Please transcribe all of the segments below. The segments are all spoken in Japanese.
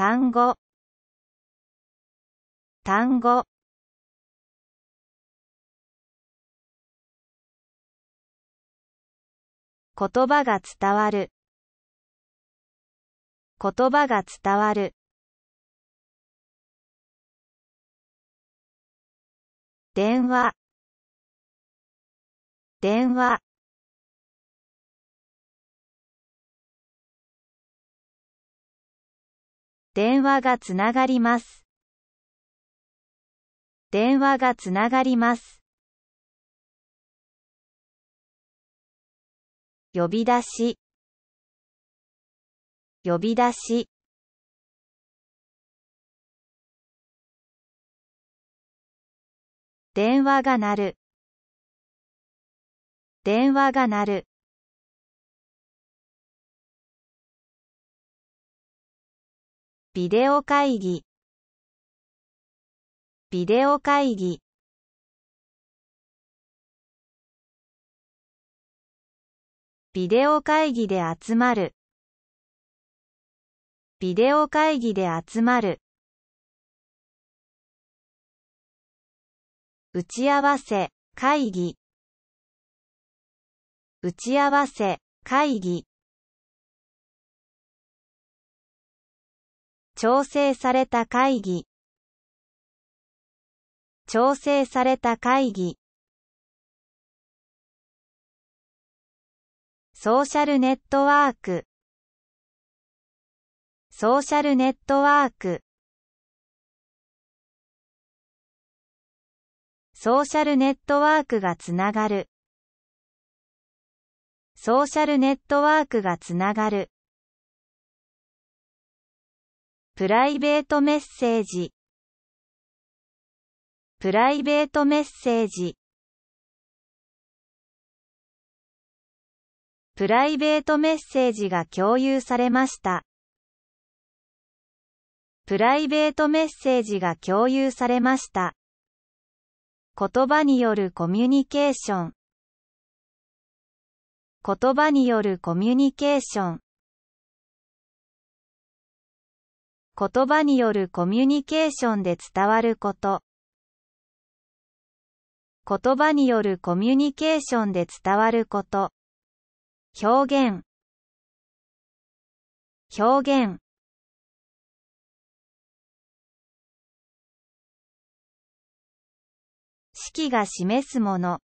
単語単語言葉が伝わる言葉が伝わる電話電話電話がつながります。電話がつながります。呼び出し呼び出し電話が鳴る電話が鳴るビデオ会議ビデオ会議ビデオ会議で集まるビデオ会議で集まる打ち合わせ会議打ち合わせ会議調整された会議調整された会議ソーシャルネットワークソーシャルネットワークソーシャルネットワークがつながるソーシャルネットワークがつながるプライベートメッセージプライベートメッセージプライベートメッセージが共有されました。プライベートメッセージが共有されました。言葉によるコミュニケーション言葉によるコミュニケーション言葉によるコミュニケーションで伝わること。言葉によるコミュニケーションで伝わること。表現。表現。式が示すもの。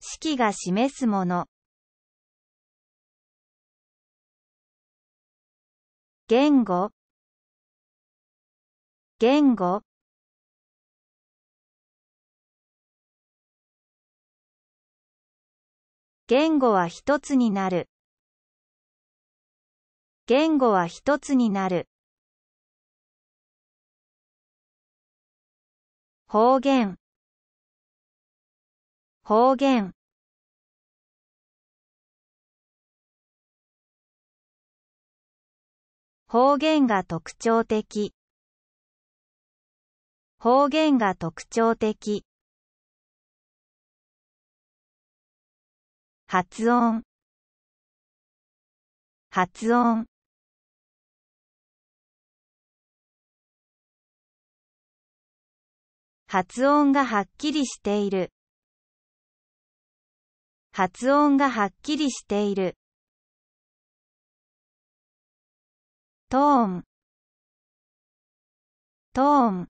式が示すもの。言語言語言語は一つになる言語は一つになる方言方言方言が特徴的方言が特徴的発音発音発音がはっきりしている発音がはっきりしているトーントーン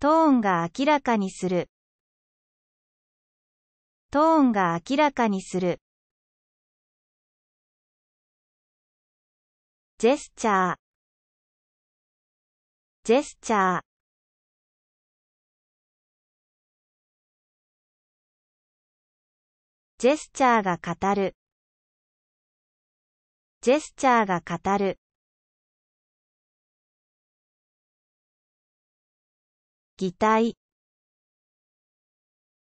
トーンが明らかにするトーンが明らかにするジェスチャージェスチャージェスチャーが語る。ジェスチャーが語る。擬態。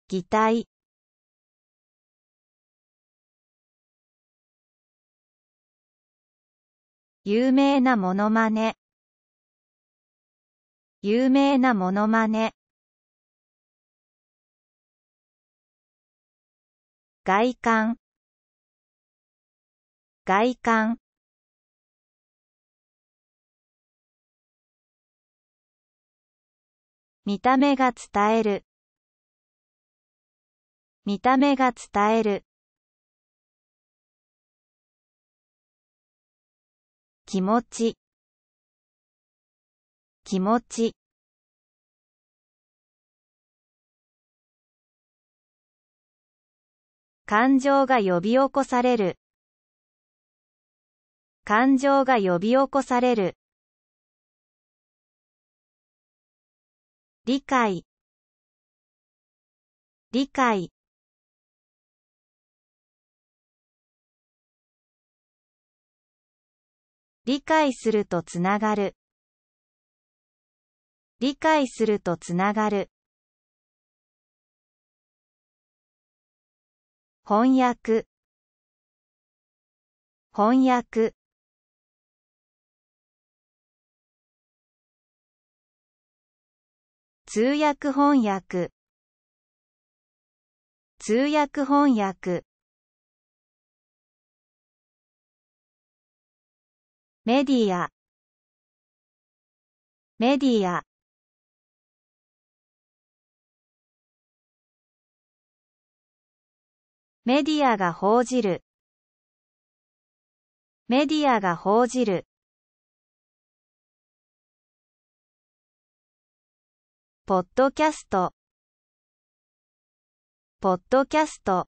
擬態。有名なものまね。有名なものまね。外観外観見た目が伝える見た目が伝える気持ち気持ち感情が呼び起こされる。感情が呼び起こされる。理解理解理解するとつながる理解するとつながる翻訳翻訳通訳翻訳通訳翻訳メディアメディアメディアが報じる。メディアが報じる。ポッドキャスト。ポッドキャスト。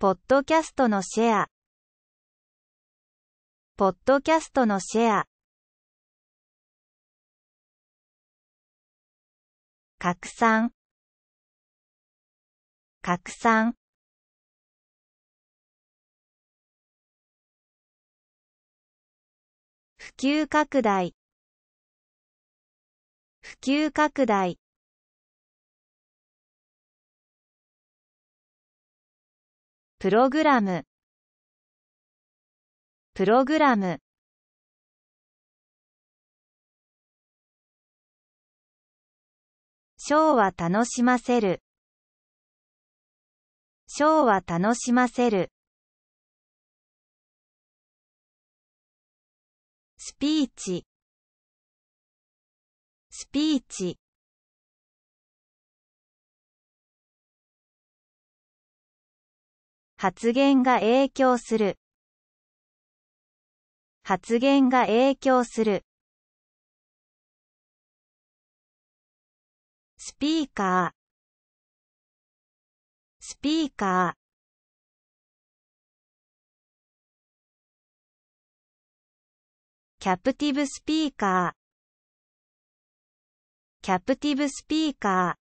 ポッドキャストのシェア。ポッドキャストのシェア。拡散拡散普及拡大普及拡大プログラムプログラムショーは楽しませる。ショーは楽しませる。スピーチ、スピーチ。発言が影響する。発言が影響する。スピーカースピーカーキャプティブスピーカーキャプティブスピーカー